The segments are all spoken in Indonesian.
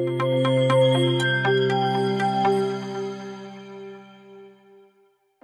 Thank you.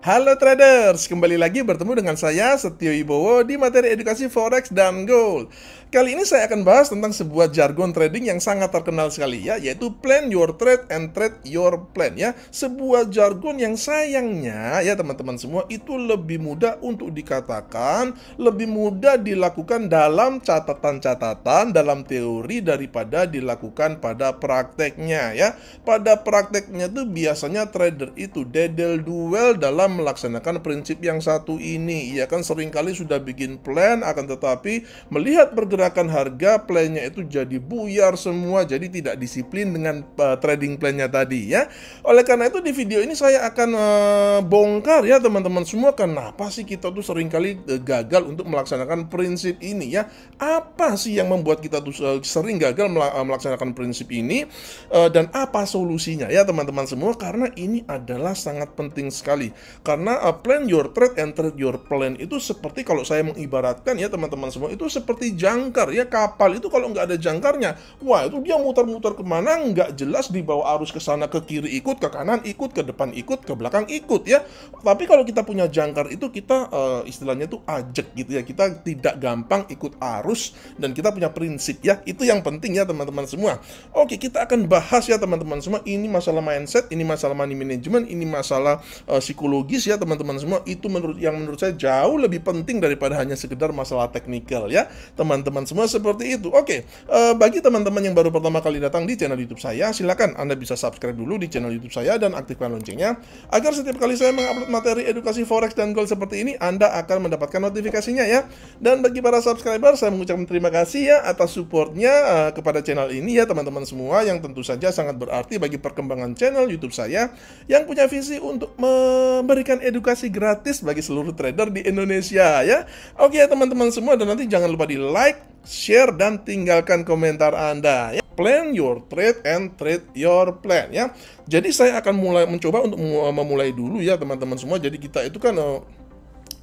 Halo traders, kembali lagi bertemu dengan saya Setio Ibowo di materi edukasi forex dan gold. Kali ini saya akan bahas tentang sebuah jargon trading yang sangat terkenal sekali ya, yaitu plan your trade and trade your plan ya. Sebuah jargon yang sayangnya ya teman-teman semua itu lebih mudah untuk dikatakan, lebih mudah dilakukan dalam catatan-catatan, dalam teori daripada dilakukan pada prakteknya ya. Pada prakteknya tuh biasanya trader itu dedel duel dalam melaksanakan prinsip yang satu ini. Ia kan seringkali sudah bikin plan akan tetapi melihat pergerakan harga plannya itu jadi buyar semua jadi tidak disiplin dengan uh, trading plannya tadi ya. Oleh karena itu di video ini saya akan uh, bongkar ya teman-teman semua kenapa sih kita tuh seringkali uh, gagal untuk melaksanakan prinsip ini ya. Apa sih yang membuat kita tuh uh, sering gagal melaksanakan prinsip ini uh, dan apa solusinya ya teman-teman semua karena ini adalah sangat penting sekali. Karena plan your trade and trade your plan itu seperti kalau saya mengibaratkan ya teman-teman semua itu seperti jangkar ya kapal itu kalau nggak ada jangkarnya, wah itu dia muter-muter kemana nggak jelas dibawa arus ke sana ke kiri ikut ke kanan ikut ke depan ikut ke belakang ikut ya. Tapi kalau kita punya jangkar itu kita uh, istilahnya itu ajek gitu ya kita tidak gampang ikut arus dan kita punya prinsip ya itu yang penting ya teman-teman semua. Oke kita akan bahas ya teman-teman semua ini masalah mindset ini masalah money management ini masalah uh, psikologi psikologis ya teman-teman semua itu menurut yang menurut saya jauh lebih penting daripada hanya sekedar masalah teknikal ya teman-teman semua seperti itu oke okay. uh, eh, bagi teman-teman yang baru pertama kali datang di channel YouTube saya silakan anda bisa subscribe dulu di channel YouTube saya dan aktifkan loncengnya agar setiap kali saya mengupload materi edukasi forex dan gold seperti ini anda akan mendapatkan notifikasinya ya dan bagi para subscriber saya mengucapkan terima kasih ya atas supportnya uh, kepada channel ini ya teman-teman semua yang tentu saja sangat berarti bagi perkembangan channel YouTube saya yang punya visi untuk memberikan memberikan edukasi gratis bagi seluruh trader di Indonesia ya. Oke ya teman-teman semua dan nanti jangan lupa di like, share dan tinggalkan komentar Anda ya. Plan your trade and trade your plan ya. Jadi saya akan mulai mencoba untuk memulai dulu ya teman-teman semua. Jadi kita itu kan eh,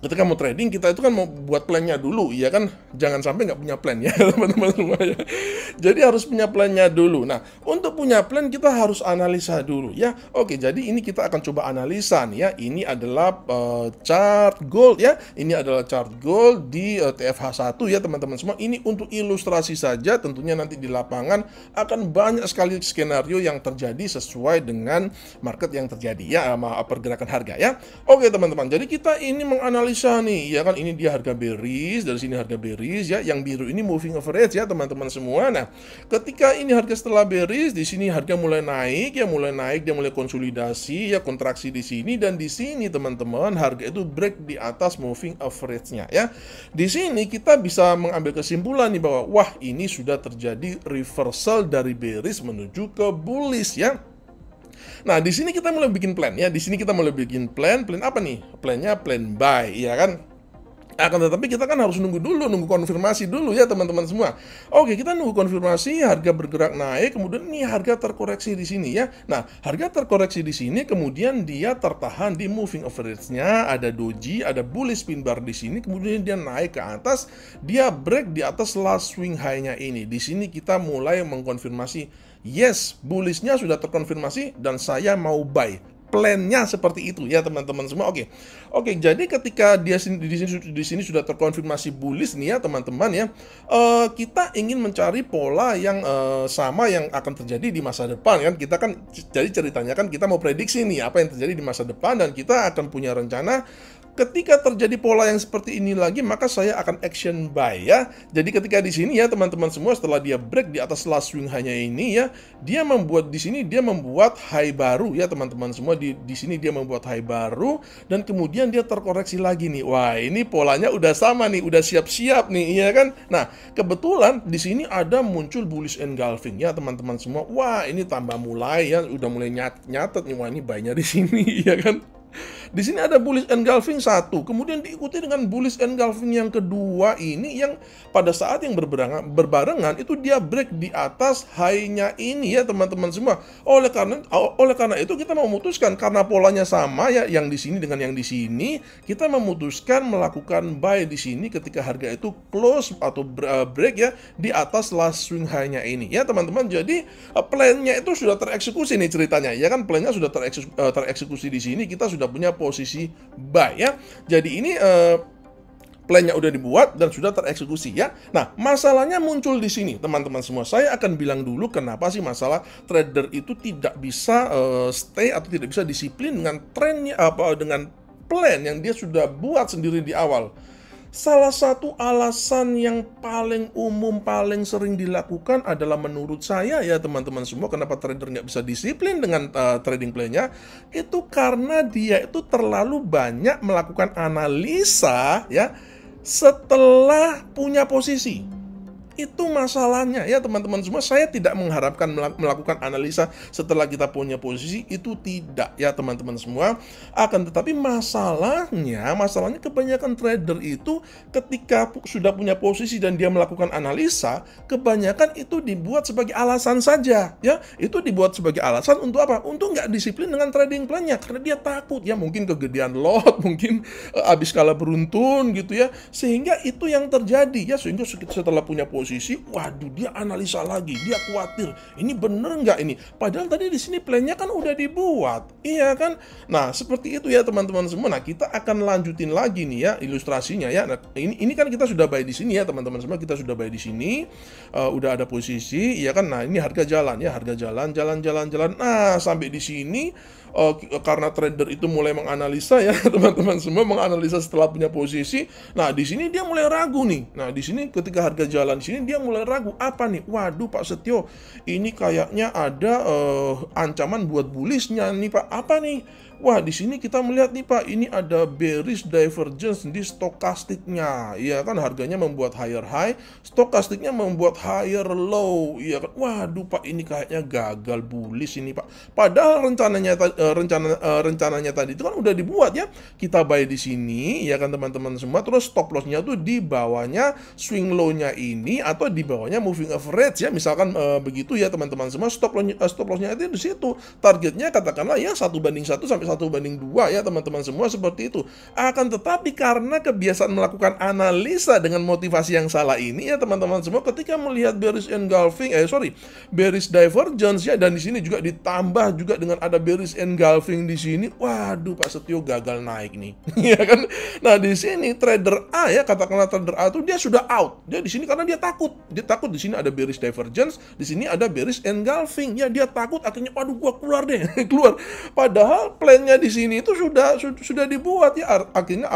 ketika mau trading kita itu kan mau buat plannya dulu ya kan jangan sampai nggak punya plan ya teman-teman semua ya jadi harus punya plannya dulu nah untuk punya plan kita harus analisa dulu ya oke jadi ini kita akan coba analisa nih ya ini adalah uh, chart gold ya ini adalah chart gold di uh, eh, TFH1 ya teman-teman semua ini untuk ilustrasi saja tentunya nanti di lapangan akan banyak sekali skenario yang terjadi sesuai dengan market yang terjadi ya sama pergerakan harga ya oke teman-teman jadi kita ini menganalisa Malaysia nih ya kan ini dia harga bearish dari sini harga bearish ya yang biru ini moving average ya teman-teman semua nah ketika ini harga setelah bearish di sini harga mulai naik ya mulai naik dia mulai konsolidasi ya kontraksi di sini dan di sini teman-teman harga itu break di atas moving average-nya ya di sini kita bisa mengambil kesimpulan nih bahwa wah ini sudah terjadi reversal dari bearish menuju ke bullish ya Nah, di sini kita mulai bikin plan ya. Di sini kita mulai bikin plan. Plan apa nih? Plannya plan buy, ya kan? akan nah, tetapi kita kan harus nunggu dulu, nunggu konfirmasi dulu ya teman-teman semua. Oke, kita nunggu konfirmasi, harga bergerak naik, kemudian nih harga terkoreksi di sini ya. Nah, harga terkoreksi di sini, kemudian dia tertahan di moving average-nya, ada doji, ada bullish pin bar di sini, kemudian dia naik ke atas, dia break di atas last swing high-nya ini. Di sini kita mulai mengkonfirmasi yes, bullishnya sudah terkonfirmasi dan saya mau buy. Plannya seperti itu ya teman-teman semua. Oke, oke. Jadi ketika dia di sini di sini sudah terkonfirmasi bullish nih ya teman-teman ya, uh, kita ingin mencari pola yang uh, sama yang akan terjadi di masa depan kan. Kita kan jadi ceritanya kan kita mau prediksi nih apa yang terjadi di masa depan dan kita akan punya rencana ketika terjadi pola yang seperti ini lagi, maka saya akan action buy ya. Jadi ketika di sini ya teman-teman semua setelah dia break di atas last swing hanya ini ya, dia membuat di sini dia membuat high baru ya teman-teman semua di di sini dia membuat high baru dan kemudian dia terkoreksi lagi nih. Wah, ini polanya udah sama nih, udah siap-siap nih iya kan? Nah, kebetulan di sini ada muncul bullish engulfing ya teman-teman semua. Wah, ini tambah mulai ya, udah mulai nyat nyatet nih wah ini banyak di sini iya kan? Di sini ada bullish engulfing satu, kemudian diikuti dengan bullish engulfing yang kedua ini yang pada saat yang berbarengan, berbarengan itu dia break di atas high-nya ini ya teman-teman semua. Oleh karena oleh karena itu kita memutuskan karena polanya sama ya yang di sini dengan yang di sini, kita memutuskan melakukan buy di sini ketika harga itu close atau eh, break ya di atas last swing high-nya ini ya teman-teman. Jadi eh, plan nya itu sudah tereksekusi nih ceritanya ya kan plan nya sudah tereksekusi, eh, tereksekusi di sini kita sudah punya posisi buy ya. Jadi ini uh, plannya udah dibuat dan sudah tereksekusi ya. Nah, masalahnya muncul di sini, teman-teman semua. Saya akan bilang dulu kenapa sih masalah trader itu tidak bisa uh, stay atau tidak bisa disiplin dengan trennya apa dengan plan yang dia sudah buat sendiri di awal. Salah satu alasan yang paling umum, paling sering dilakukan adalah menurut saya ya teman-teman semua kenapa trader nggak bisa disiplin dengan uh, trading plan-nya itu karena dia itu terlalu banyak melakukan analisa ya setelah punya posisi itu masalahnya ya teman-teman semua. Saya tidak mengharapkan melakukan analisa setelah kita punya posisi itu tidak ya teman-teman semua. Akan tetapi masalahnya, masalahnya kebanyakan trader itu ketika sudah punya posisi dan dia melakukan analisa, kebanyakan itu dibuat sebagai alasan saja ya. Itu dibuat sebagai alasan untuk apa? Untuk nggak disiplin dengan trading plannya karena dia takut ya mungkin kegedean lot, mungkin uh, eh, habis kalah beruntun gitu ya. Sehingga itu yang terjadi ya sehingga setelah punya posisi posisi, waduh dia analisa lagi, dia khawatir, ini bener nggak ini? Padahal tadi di sini plannya kan udah dibuat, iya kan? Nah seperti itu ya teman-teman semua. Nah kita akan lanjutin lagi nih ya ilustrasinya ya. Nah, ini ini kan kita sudah bayar di sini ya teman-teman semua, kita sudah bayar di sini, uh, udah ada posisi, iya kan? Nah ini harga jalan ya, harga jalan, jalan, jalan, jalan. Nah sampai di sini uh, karena trader itu mulai menganalisa ya teman-teman semua menganalisa setelah punya posisi. Nah di sini dia mulai ragu nih. Nah di sini ketika harga jalan di sini dia mulai ragu apa nih? Waduh Pak Setio ini kayaknya ada uh, ancaman buat bullishnya nih Pak. Apa nih? Wah di sini kita melihat nih Pak ini ada bearish divergence di stokastiknya. Iya kan harganya membuat higher high, stokastiknya membuat higher low. Iya kan. Waduh Pak ini kayaknya gagal bullish ini Pak. Padahal rencananya Eh, rencana uh, rencananya tadi itu kan udah dibuat ya. Kita buy di sini ya kan teman-teman semua terus stop lossnya tuh di bawahnya swing low-nya ini atau di bawahnya moving average ya misalkan uh, begitu ya teman-teman semua stop loss uh, stop lossnya itu di situ. Targetnya katakanlah ya satu banding satu sampai satu banding dua ya teman-teman semua seperti itu. Akan tetapi karena kebiasaan melakukan analisa dengan motivasi yang salah ini ya teman-teman semua ketika melihat bearish engulfing eh sorry bearish divergence ya dan di sini juga ditambah juga dengan ada bearish engulfing di sini, waduh Pak Setio gagal naik nih. Iya kan? Nah, di sini trader A ya, katakanlah trader A itu dia sudah out. Dia di sini karena dia takut. Dia takut di sini ada bearish divergence, di sini ada bearish engulfing. Ya dia takut akhirnya waduh gua keluar deh, keluar. Padahal plannya di sini itu sudah sudah dibuat ya akhirnya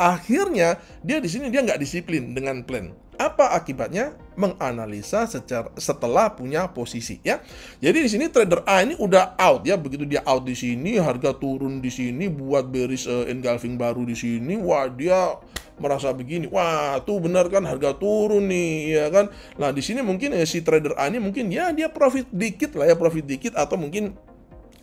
akhirnya dia di sini dia nggak disiplin dengan plan. Apa akibatnya? Menganalisa secara, setelah punya posisi ya. Jadi di sini trader A ini udah out ya. Begitu dia out di sini, harga turun di sini, buat bearish uh, engulfing baru di sini. Wah dia merasa begini, wah tuh benar kan harga turun nih, ya kan. Nah di sini mungkin ya, si trader A ini mungkin ya dia profit dikit lah ya profit dikit atau mungkin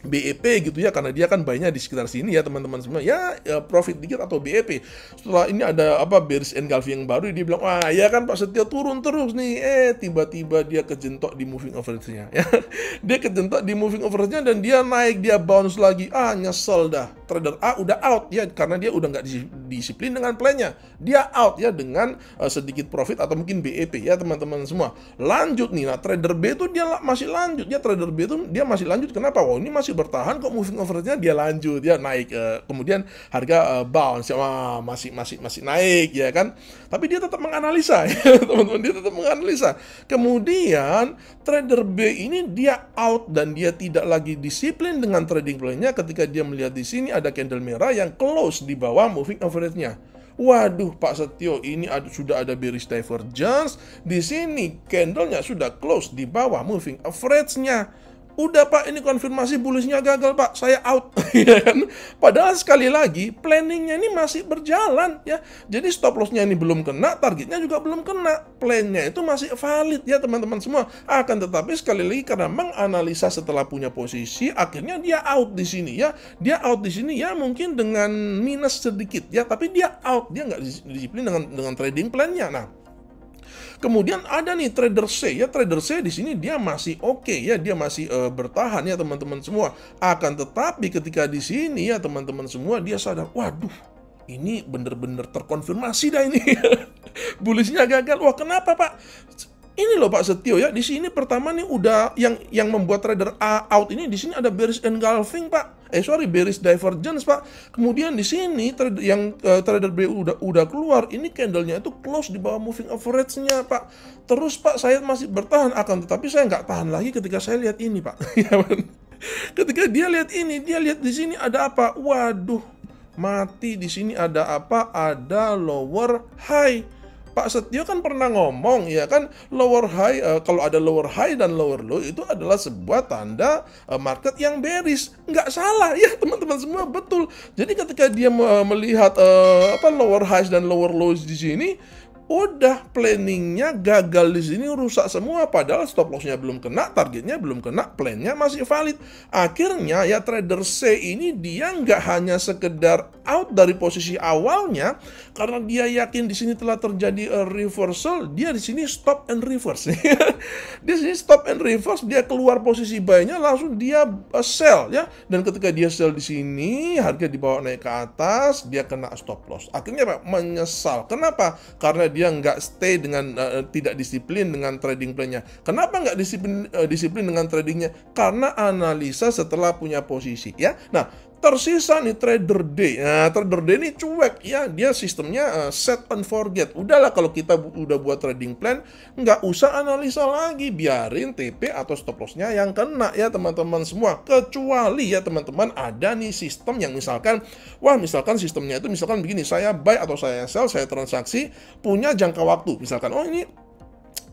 BEP gitu ya karena dia kan banyak di sekitar sini ya teman-teman semua ya, ya profit dikit atau BEP setelah ini ada apa bearish engulfing yang baru dia bilang wah ya kan Pak setia turun terus nih eh tiba-tiba dia kejentok di moving average-nya ya dia kejentok di moving average-nya dan dia naik dia bounce lagi ah nyesel dah trader A udah out ya karena dia udah nggak di disiplin dengan plannya. Dia out ya dengan uh, sedikit profit atau mungkin BEP ya teman-teman semua. Lanjut nih, nah trader B itu dia masih lanjut ya trader B itu dia masih lanjut kenapa? wah ini masih bertahan kok moving average-nya dia lanjut ya naik uh, kemudian harga uh, bounce ya masih masih masih naik ya kan. Tapi dia tetap menganalisa ya teman-teman dia tetap menganalisa. Kemudian trader B ini dia out dan dia tidak lagi disiplin dengan trading plan ketika dia melihat di sini ada candle merah yang close di bawah moving average favoritnya. Waduh Pak Setio ini ada, sudah ada bearish divergence Di sini candlenya sudah close di bawah moving average-nya udah pak ini konfirmasi bullishnya gagal pak saya out ya kan padahal sekali lagi planningnya ini masih berjalan ya jadi stop lossnya ini belum kena targetnya juga belum kena plannya itu masih valid ya teman-teman semua akan tetapi sekali lagi karena menganalisa setelah punya posisi akhirnya dia out di sini ya dia out di sini ya mungkin dengan minus sedikit ya tapi dia out dia nggak disiplin dengan dengan trading plannya nah Kemudian ada nih trader C ya trader C di sini dia masih oke okay, ya dia masih uh, bertahan ya teman-teman semua. Akan tetapi ketika di sini ya teman-teman semua dia sadar, waduh ini bener-bener terkonfirmasi dah ini. Bullishnya gagal. Wah kenapa pak? ini loh Pak Setio ya di sini pertama nih udah yang yang membuat trader A out ini di sini ada bearish engulfing Pak eh sorry bearish divergence pak kemudian di sini yang uh, trader bu udah udah keluar ini candlenya itu close di bawah moving average-nya pak terus pak saya masih bertahan akan tetapi saya nggak tahan lagi ketika saya lihat ini pak ya, ketika dia lihat ini dia lihat di sini ada apa waduh mati di sini ada apa ada lower high Pak Setio kan pernah ngomong ya kan lower high uh, kalau ada lower high dan lower low itu adalah sebuah tanda uh, market yang bearish. Nggak salah ya teman-teman semua betul. Jadi ketika dia uh, melihat uh, apa lower high dan lower low di sini udah planningnya gagal di sini rusak semua padahal stop lossnya belum kena targetnya belum kena plannya masih valid akhirnya ya trader C ini dia nggak hanya sekedar out dari posisi awalnya karena dia yakin di sini telah terjadi a reversal dia di sini stop and reverse di sini stop and reverse dia keluar posisi buynya langsung dia uh, sell ya dan ketika dia sell di sini harga dibawa naik ke atas dia kena stop loss akhirnya apa menyesal kenapa karena dia nggak stay dengan uh, tidak disiplin dengan trading plan-nya. Kenapa nggak disiplin uh, disiplin dengan tradingnya? Karena analisa setelah punya posisi ya. Nah, Tersisa nih trader D. Nah, trader D ini cuek ya, dia sistemnya uh, set and forget. Udahlah kalau kita bu udah buat trading plan, nggak usah analisa lagi, biarin TP atau stop lossnya yang kena ya teman-teman semua. Kecuali ya teman-teman ada nih sistem yang misalkan, wah misalkan sistemnya itu misalkan begini, saya buy atau saya sell, saya transaksi punya jangka waktu. Misalkan, oh ini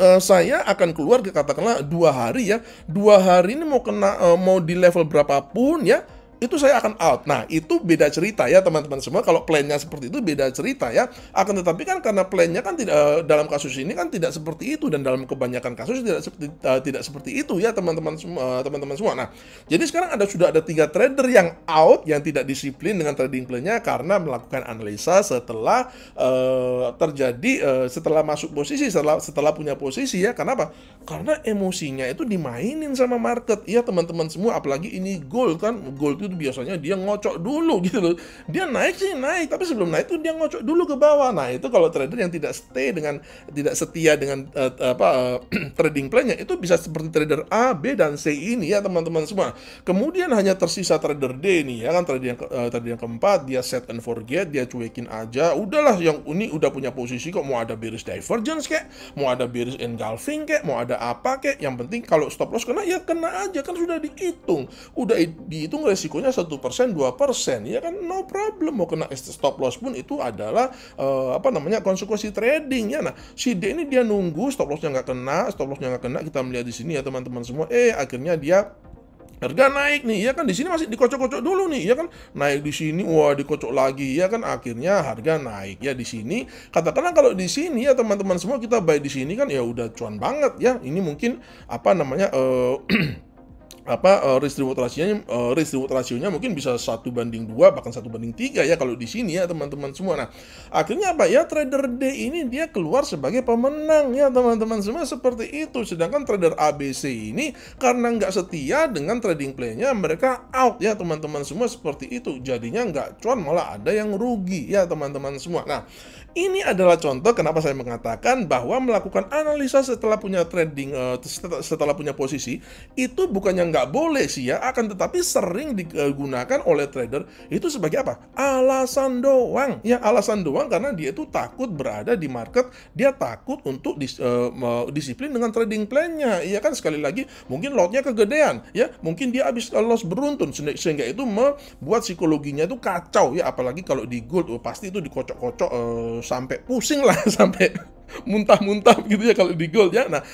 uh, saya akan keluar katakanlah dua hari ya dua hari ini mau kena uh, mau di level berapapun ya itu saya akan out. Nah, itu beda cerita ya teman-teman semua. Kalau plannya seperti itu beda cerita ya. Akan tetapi kan karena plannya kan tidak eh, dalam kasus ini kan tidak seperti itu dan dalam kebanyakan kasus tidak seperti eh, tidak seperti itu ya teman-teman semua eh, teman-teman semua. Nah, jadi sekarang ada sudah ada tiga trader yang out yang tidak disiplin dengan trading plannya karena melakukan analisa setelah uh, terjadi uh, setelah masuk posisi setelah setelah punya posisi ya. Kenapa? Karena emosinya itu dimainin sama market ya teman-teman semua apalagi ini gold kan gold itu Kan biasanya dia ngocok dulu gitu loh. Dia naik sih naik, tapi sebelum naik tuh dia ngocok dulu ke bawah. Nah, itu kalau trader yang tidak stay dengan tidak setia dengan uh, apa uh, trading plan-nya itu bisa seperti trader A, B dan C ini ya teman-teman semua. Kemudian hanya tersisa trader D nih ya kan trader yang uh, trader yang keempat dia set and forget, dia cuekin aja. Udahlah yang ini udah punya posisi kok mau ada bearish divergence kayak, mau ada bearish engulfing kayak, mau ada apa kayak. Yang penting kalau stop loss kena ya kena aja kan sudah dihitung. Udah dihitung resikonya satu persen dua persen ya kan no problem mau kena stop loss pun itu adalah uh, apa namanya konsekuensi trading ya. Nah, si D ini dia nunggu stop lossnya nggak kena, stop lossnya nggak kena kita melihat di sini ya teman-teman semua. Eh akhirnya dia harga naik nih ya kan di sini masih dikocok-kocok dulu nih ya kan naik di sini wah dikocok lagi ya kan akhirnya harga naik ya di sini katakanlah kalau di sini ya teman-teman semua kita buy di sini kan ya udah cuan banget ya ini mungkin apa namanya uh, apa uh, eh, risk reward rasionya uh, eh, risk reward rasionya mungkin bisa satu banding dua bahkan satu banding tiga ya kalau di sini ya teman-teman semua nah akhirnya apa ya trader D ini dia keluar sebagai pemenang ya teman-teman semua seperti itu sedangkan trader ABC ini karena nggak setia dengan trading playnya mereka out ya teman-teman semua seperti itu jadinya nggak cuan malah ada yang rugi ya teman-teman semua nah ini adalah contoh kenapa saya mengatakan bahwa melakukan analisa setelah punya trading, eh, setelah punya posisi, itu bukannya nggak boleh sih ya, akan tetapi sering digunakan oleh trader itu sebagai apa? Alasan doang. Ya alasan doang karena dia itu takut berada di market, dia takut untuk dis, uh, disiplin dengan trading plannya nya Iya kan sekali lagi mungkin lotnya kegedean, ya mungkin dia habis loss beruntun sehingga itu membuat psikologinya itu kacau ya apalagi kalau di gold oh, pasti itu dikocok-kocok uh, sampai pusing lah sampai muntah-muntah gitu ya kalau di gol ya. Nah,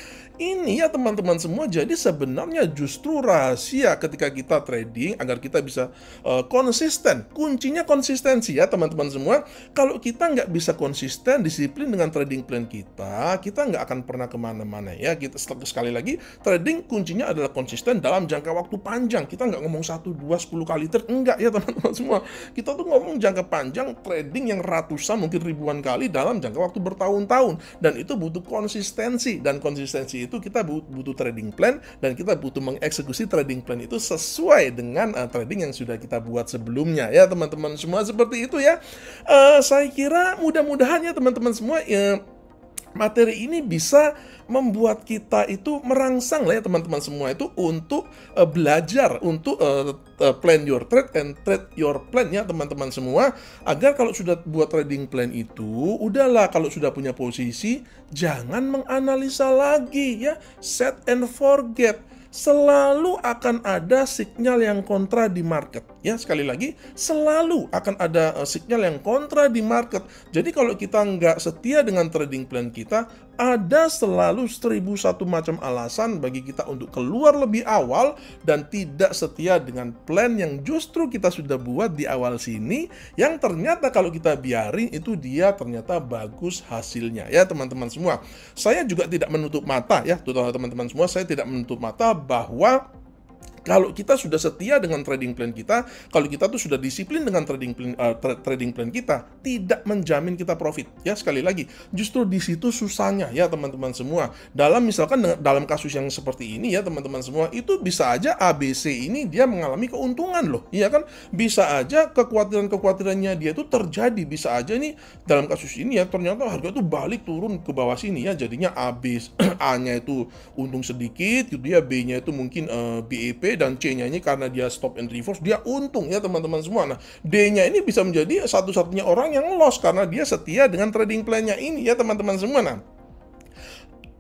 ini ya teman-teman semua, jadi sebenarnya justru rahasia ketika kita trading agar kita bisa uh, konsisten. Kuncinya konsistensi ya teman-teman semua. Kalau kita nggak bisa konsisten, disiplin dengan trading plan kita, kita nggak akan pernah kemana-mana ya. Kita sekali lagi, trading kuncinya adalah konsisten dalam jangka waktu panjang. Kita nggak ngomong satu, dua, sepuluh kali trade, enggak ya teman-teman semua. Kita tuh ngomong jangka panjang, trading yang ratusan mungkin ribuan kali dalam jangka waktu bertahun-tahun dan itu butuh konsistensi dan konsistensi itu kita butuh trading plan dan kita butuh mengeksekusi trading plan itu sesuai dengan uh, trading yang sudah kita buat sebelumnya ya teman-teman semua seperti itu ya. Uh, saya kira mudah-mudahan ya teman-teman semua ya materi ini bisa membuat kita itu merangsang lah ya teman-teman semua itu untuk uh, belajar untuk uh, uh, plan your trade and trade your plan ya teman-teman semua agar kalau sudah buat trading plan itu udahlah kalau sudah punya posisi jangan menganalisa lagi ya set and forget selalu akan ada sinyal yang kontra di market Ya sekali lagi selalu akan ada uh, signal yang kontra di market. Jadi kalau kita nggak setia dengan trading plan kita, ada selalu seribu satu macam alasan bagi kita untuk keluar lebih awal dan tidak setia dengan plan yang justru kita sudah buat di awal sini yang ternyata kalau kita biarin itu dia ternyata bagus hasilnya ya teman-teman semua. Saya juga tidak menutup mata ya teman-teman semua, saya tidak menutup mata bahwa kalau kita sudah setia dengan trading plan kita, kalau kita tuh sudah disiplin dengan trading plan uh, tra trading plan kita, tidak menjamin kita profit. Ya sekali lagi, justru di situ susahnya ya teman-teman semua. Dalam misalkan dalam kasus yang seperti ini ya teman-teman semua, itu bisa aja ABC ini dia mengalami keuntungan loh. Iya kan? Bisa aja kekhawatiran-kekhawatirannya dia itu terjadi, bisa aja nih dalam kasus ini ya ternyata harga tuh balik turun ke bawah sini ya jadinya ABC A-nya itu untung sedikit gitu ya, B-nya itu mungkin uh, eh, BEP dan C-nya ini karena dia stop and reverse dia untung ya teman-teman semua. Nah, D-nya ini bisa menjadi satu-satunya orang yang loss karena dia setia dengan trading plan-nya ini ya teman-teman semua. Nah,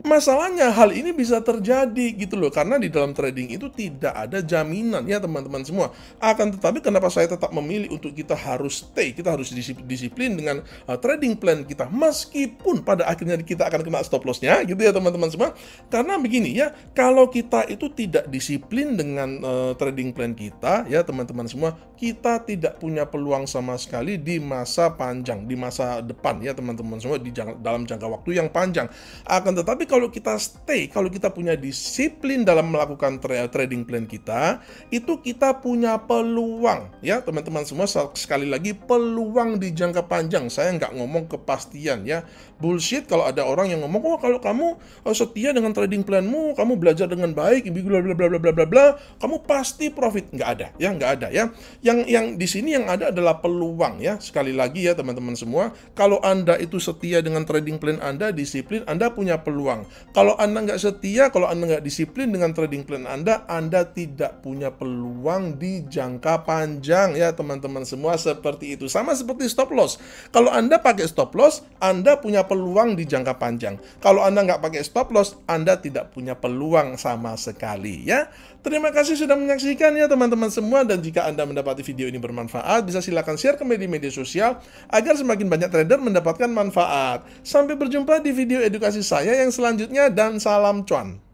Masalahnya hal ini bisa terjadi gitu loh karena di dalam trading itu tidak ada jaminan ya teman-teman semua. Akan tetapi kenapa saya tetap memilih untuk kita harus stay, kita harus disiplin dengan uh, trading plan kita meskipun pada akhirnya kita akan kena stop lossnya gitu ya teman-teman semua. Karena begini ya, kalau kita itu tidak disiplin dengan uh, trading plan kita ya teman-teman semua, kita tidak punya peluang sama sekali di masa panjang, di masa depan ya teman-teman semua di jang dalam jangka waktu yang panjang. Akan tetapi kalau kita stay, kalau kita punya disiplin dalam melakukan tra trading plan kita, itu kita punya peluang ya teman-teman semua sekali lagi peluang di jangka panjang. Saya nggak ngomong kepastian ya. Bullshit kalau ada orang yang ngomong, "Oh, kalau kamu eh, setia dengan trading planmu, kamu belajar dengan baik, bla bla bla bla bla bla bla, kamu pasti profit." nggak ada ya, nggak ada ya. Yang yang di sini yang ada adalah peluang ya. Sekali lagi ya teman-teman semua, kalau Anda itu setia dengan trading plan Anda, disiplin, Anda punya peluang uang. Kalau Anda nggak setia, kalau Anda nggak disiplin dengan trading plan Anda, Anda tidak punya peluang di jangka panjang ya teman-teman semua seperti itu. Sama seperti stop loss. Kalau Anda pakai stop loss, Anda punya peluang di jangka panjang. Kalau Anda nggak pakai stop loss, Anda tidak punya peluang sama sekali ya. Terima kasih sudah menyaksikan ya teman-teman semua dan jika Anda mendapati video ini bermanfaat bisa silakan share ke media-media sosial agar semakin banyak trader mendapatkan manfaat. Sampai berjumpa di video edukasi saya yang selanjutnya dan salam cuan.